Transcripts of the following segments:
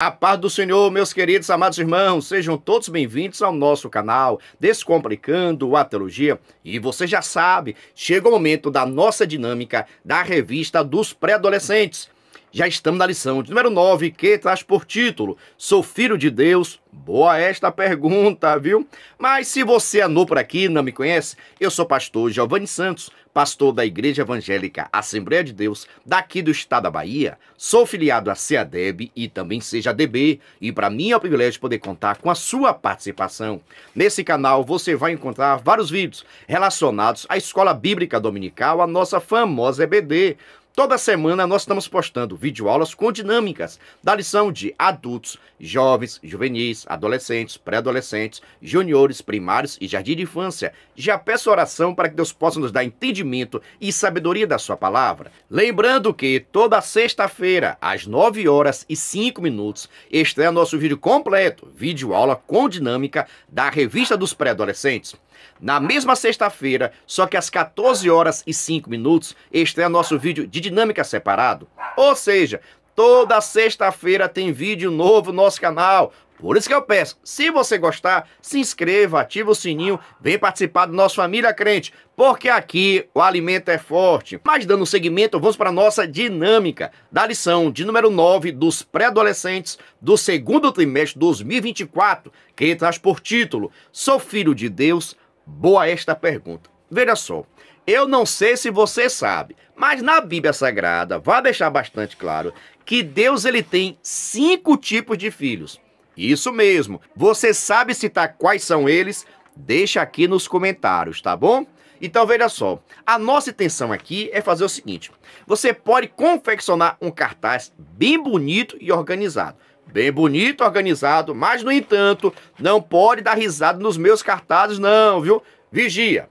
A paz do Senhor, meus queridos amados irmãos, sejam todos bem-vindos ao nosso canal Descomplicando a Teologia. E você já sabe, chega o momento da nossa dinâmica da revista dos pré-adolescentes. Já estamos na lição de número 9, que traz por título: Sou filho de Deus? Boa esta pergunta, viu? Mas se você é novo por aqui, não me conhece, eu sou pastor Giovanni Santos, pastor da Igreja Evangélica Assembleia de Deus, daqui do estado da Bahia. Sou filiado à CEADEB e também seja DB, e para mim é um privilégio poder contar com a sua participação. Nesse canal você vai encontrar vários vídeos relacionados à Escola Bíblica Dominical, a nossa famosa EBD. Toda semana nós estamos postando videoaulas com dinâmicas da lição de adultos, jovens, juvenis, adolescentes, pré-adolescentes, juniores, primários e jardim de infância. Já peço oração para que Deus possa nos dar entendimento e sabedoria da sua palavra. Lembrando que toda sexta-feira, às 9 horas e 5 minutos, estreia é nosso vídeo completo, videoaula com dinâmica da revista dos pré-adolescentes. Na mesma sexta-feira, só que às 14 horas e 5 minutos, estreia é nosso vídeo de dinâmica separado. Ou seja, toda sexta-feira tem vídeo novo no nosso canal. Por isso que eu peço, se você gostar, se inscreva, ativa o sininho, vem participar do nosso Família Crente, porque aqui o alimento é forte. Mas dando seguimento, vamos para a nossa dinâmica da lição de número 9 dos pré-adolescentes do segundo trimestre de 2024, que traz por título Sou Filho de Deus, Boa esta pergunta. Veja só, eu não sei se você sabe, mas na Bíblia Sagrada vai deixar bastante claro que Deus ele tem cinco tipos de filhos. Isso mesmo. Você sabe citar tá, quais são eles? Deixa aqui nos comentários, tá bom? Então veja só, a nossa intenção aqui é fazer o seguinte: você pode confeccionar um cartaz bem bonito e organizado. Bem bonito, organizado, mas no entanto, não pode dar risada nos meus cartazes não, viu? Vigia.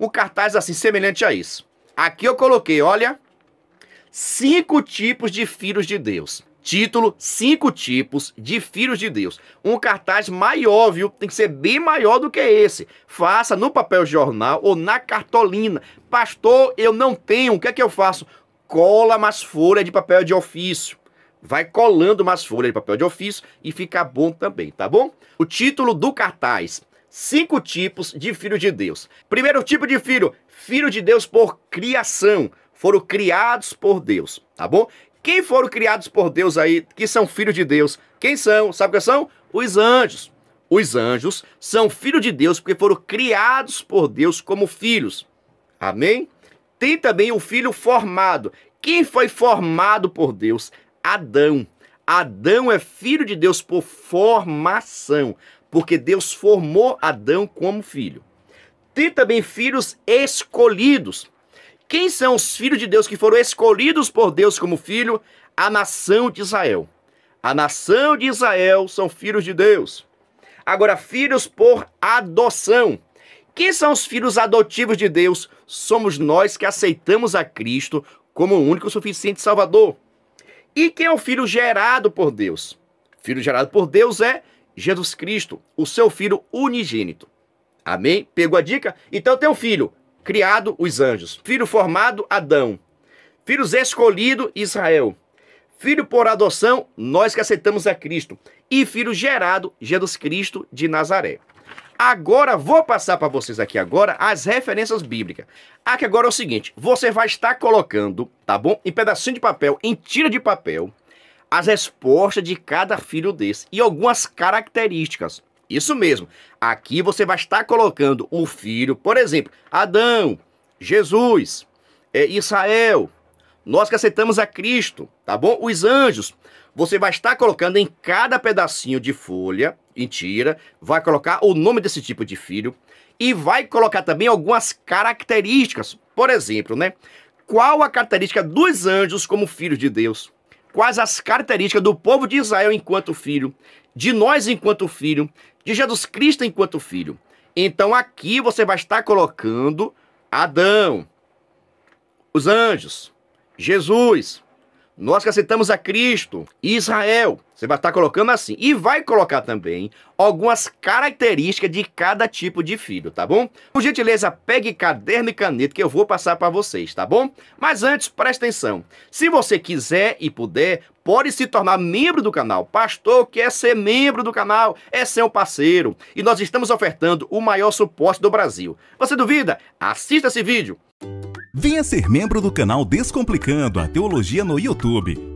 Um cartaz assim semelhante a isso. Aqui eu coloquei, olha, cinco tipos de filhos de Deus. Título: Cinco tipos de filhos de Deus. Um cartaz maior, viu? Tem que ser bem maior do que esse. Faça no papel jornal ou na cartolina. Pastor, eu não tenho. O que é que eu faço? Cola mais folha de papel de ofício. Vai colando umas folhas de papel de ofício e fica bom também, tá bom? O título do cartaz: Cinco tipos de filho de Deus. Primeiro tipo de filho: filho de Deus por criação. Foram criados por Deus, tá bom? Quem foram criados por Deus aí, que são filhos de Deus? Quem são? Sabe quem são? Os anjos. Os anjos são filhos de Deus porque foram criados por Deus como filhos. Amém? Tem também o filho formado. Quem foi formado por Deus Adão. Adão é filho de Deus por formação, porque Deus formou Adão como filho. Tem também filhos escolhidos. Quem são os filhos de Deus que foram escolhidos por Deus como filho? A nação de Israel. A nação de Israel são filhos de Deus. Agora, filhos por adoção. Quem são os filhos adotivos de Deus? Somos nós que aceitamos a Cristo como o único suficiente Salvador. E quem é o filho gerado por Deus? Filho gerado por Deus é Jesus Cristo, o seu filho unigênito. Amém? Pegou a dica? Então tem um filho, criado os anjos. Filho formado, Adão. Filhos escolhido, Israel. Filho por adoção, nós que aceitamos a Cristo. E filho gerado, Jesus Cristo de Nazaré. Agora vou passar para vocês aqui agora as referências bíblicas. Aqui agora é o seguinte, você vai estar colocando, tá bom? Em pedacinho de papel, em tira de papel, as respostas de cada filho desse e algumas características. Isso mesmo. Aqui você vai estar colocando o filho, por exemplo, Adão, Jesus, é, Israel, nós que aceitamos a Cristo, tá bom? Os anjos. Você vai estar colocando em cada pedacinho de folha mentira, vai colocar o nome desse tipo de filho e vai colocar também algumas características. Por exemplo, né? Qual a característica dos anjos como filhos de Deus? Quais as características do povo de Israel enquanto filho, de nós enquanto filho, de Jesus Cristo enquanto filho? Então aqui você vai estar colocando Adão, os anjos, Jesus, nós que aceitamos a Cristo, Israel, você vai estar colocando assim. E vai colocar também algumas características de cada tipo de filho, tá bom? Por gentileza, pegue caderno e caneta que eu vou passar para vocês, tá bom? Mas antes, preste atenção. Se você quiser e puder, pode se tornar membro do canal. Pastor quer ser membro do canal, é ser um parceiro. E nós estamos ofertando o maior suporte do Brasil. Você duvida? Assista esse vídeo. Venha ser membro do canal Descomplicando a Teologia no YouTube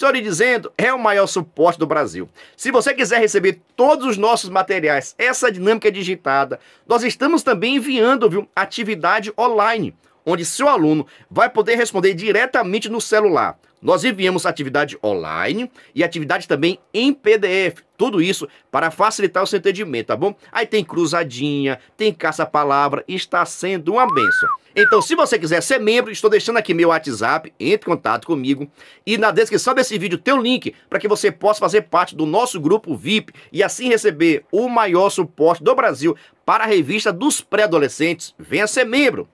Estou lhe dizendo, é o maior suporte do Brasil. Se você quiser receber todos os nossos materiais, essa dinâmica é digitada, nós estamos também enviando viu, atividade online onde seu aluno vai poder responder diretamente no celular. Nós enviamos atividade online e atividade também em PDF. Tudo isso para facilitar o seu entendimento, tá bom? Aí tem cruzadinha, tem caça-palavra, está sendo uma benção. Então, se você quiser ser membro, estou deixando aqui meu WhatsApp, entre em contato comigo e na descrição desse vídeo tem um link para que você possa fazer parte do nosso grupo VIP e assim receber o maior suporte do Brasil para a revista dos pré-adolescentes. Venha ser membro!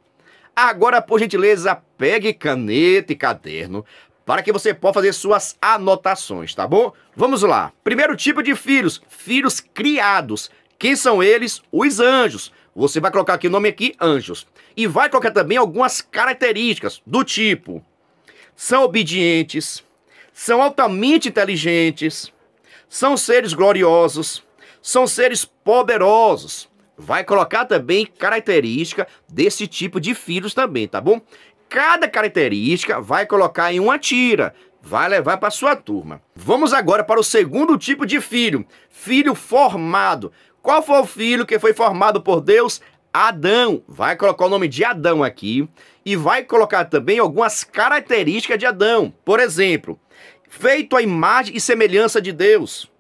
Agora, por gentileza, pegue caneta e caderno para que você possa fazer suas anotações, tá bom? Vamos lá. Primeiro tipo de filhos, filhos criados. Quem são eles? Os anjos. Você vai colocar aqui o nome aqui, anjos. E vai colocar também algumas características do tipo. São obedientes, são altamente inteligentes, são seres gloriosos, são seres poderosos, vai colocar também característica desse tipo de filhos também, tá bom? Cada característica vai colocar em uma tira, vai levar para sua turma. Vamos agora para o segundo tipo de filho, filho formado. Qual foi o filho que foi formado por Deus? Adão. Vai colocar o nome de Adão aqui e vai colocar também algumas características de Adão. Por exemplo, feito a imagem e semelhança de Deus.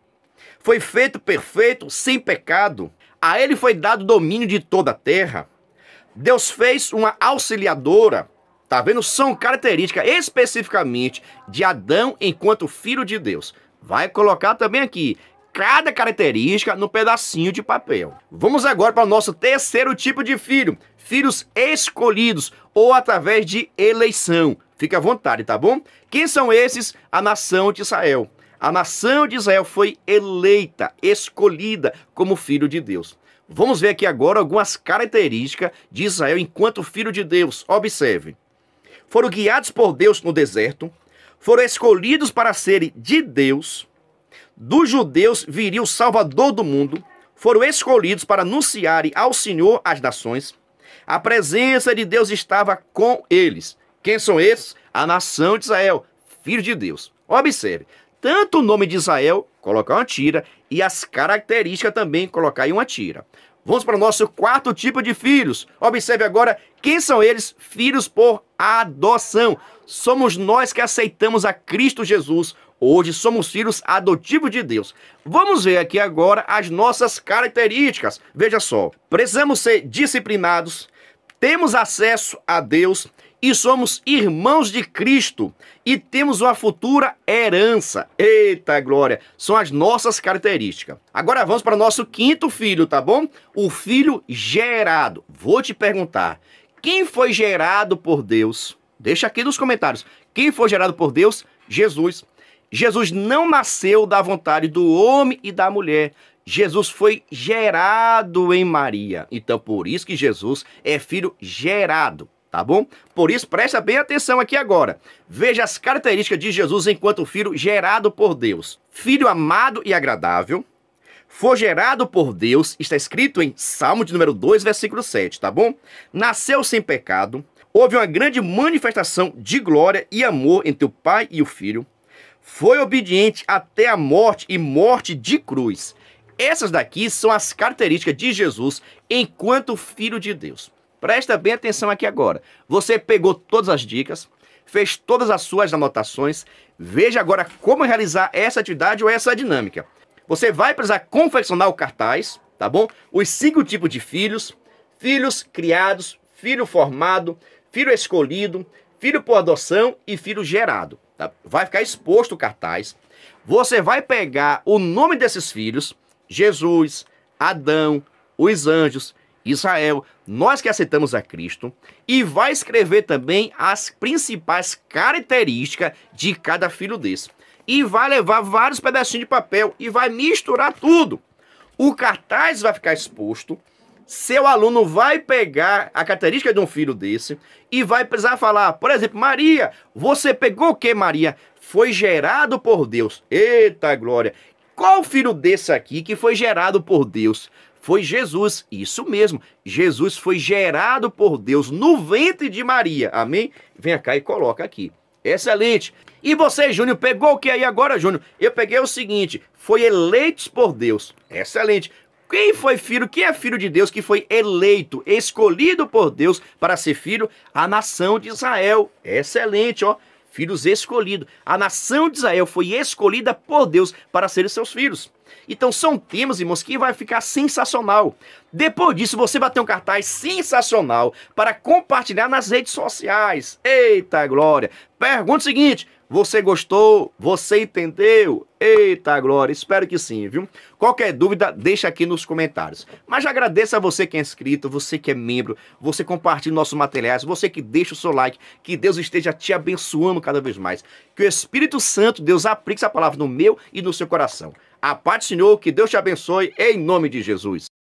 Foi feito perfeito, sem pecado. A ele foi dado domínio de toda a terra. Deus fez uma auxiliadora. Tá vendo? São características especificamente de Adão enquanto filho de Deus. Vai colocar também aqui cada característica no pedacinho de papel. Vamos agora para o nosso terceiro tipo de filho, filhos escolhidos ou através de eleição. Fica à vontade, tá bom? Quem são esses? A nação de Israel. A nação de Israel foi eleita, escolhida como filho de Deus. Vamos ver aqui agora algumas características de Israel enquanto filho de Deus. Observe. Foram guiados por Deus no deserto, foram escolhidos para serem de Deus, dos judeus viria o Salvador do mundo, foram escolhidos para anunciarem ao Senhor as nações. A presença de Deus estava com eles. Quem são esses? A nação de Israel, filho de Deus. Observe, tanto o nome de Israel, colocar uma tira, e as características também, colocar em uma tira. Vamos para o nosso quarto tipo de filhos. Observe agora quem são eles: filhos por adoção. Somos nós que aceitamos a Cristo Jesus. Hoje somos filhos adotivos de Deus. Vamos ver aqui agora as nossas características. Veja só: precisamos ser disciplinados, temos acesso a Deus, e somos irmãos de Cristo e temos uma futura herança. Eita glória! São as nossas características. Agora vamos para o nosso quinto filho, tá bom? O filho gerado. Vou te perguntar: quem foi gerado por Deus? Deixa aqui nos comentários. Quem foi gerado por Deus? Jesus. Jesus não nasceu da vontade do homem e da mulher. Jesus foi gerado em Maria. Então, por isso que Jesus é filho gerado tá bom? Por isso, presta bem atenção aqui agora. Veja as características de Jesus enquanto filho gerado por Deus. Filho amado e agradável, foi gerado por Deus, está escrito em Salmo de número 2, versículo 7, tá bom? Nasceu sem pecado, houve uma grande manifestação de glória e amor entre o pai e o filho, foi obediente até a morte e morte de cruz. Essas daqui são as características de Jesus enquanto filho de Deus. Presta bem atenção aqui agora. Você pegou todas as dicas, fez todas as suas anotações. Veja agora como realizar essa atividade ou essa dinâmica. Você vai precisar confeccionar o cartaz, tá bom? Os cinco tipos de filhos: filhos criados, filho formado, filho escolhido, filho por adoção e filho gerado. Tá? Vai ficar exposto o cartaz. Você vai pegar o nome desses filhos: Jesus, Adão, os anjos, Israel, nós que aceitamos a Cristo, e vai escrever também as principais características de cada filho desse. E vai levar vários pedacinhos de papel e vai misturar tudo. O cartaz vai ficar exposto. Seu aluno vai pegar a característica de um filho desse e vai precisar falar, por exemplo, Maria, você pegou o que, Maria? Foi gerado por Deus. Eita glória! Qual filho desse aqui que foi gerado por Deus? Foi Jesus, isso mesmo. Jesus foi gerado por Deus no ventre de Maria. Amém? Vem cá e coloca aqui. Excelente. E você, Júnior, pegou o que aí agora, Júnior? Eu peguei o seguinte: foi eleitos por Deus. Excelente. Quem foi filho? Quem é filho de Deus que foi eleito, escolhido por Deus para ser filho? A nação de Israel. Excelente, ó filhos escolhidos. A nação de Israel foi escolhida por Deus para serem seus filhos. Então são temas, irmãos, que vai ficar sensacional. Depois disso, você vai ter um cartaz sensacional para compartilhar nas redes sociais. Eita glória! Pergunta o seguinte: você gostou? Você entendeu? Eita glória, espero que sim, viu? Qualquer dúvida, deixa aqui nos comentários. Mas agradeço a você que é inscrito, você que é membro, você compartilha nossos materiais, você que deixa o seu like. Que Deus esteja te abençoando cada vez mais. Que o Espírito Santo, Deus, aplique essa palavra no meu e no seu coração. A paz do Senhor, que Deus te abençoe, em nome de Jesus.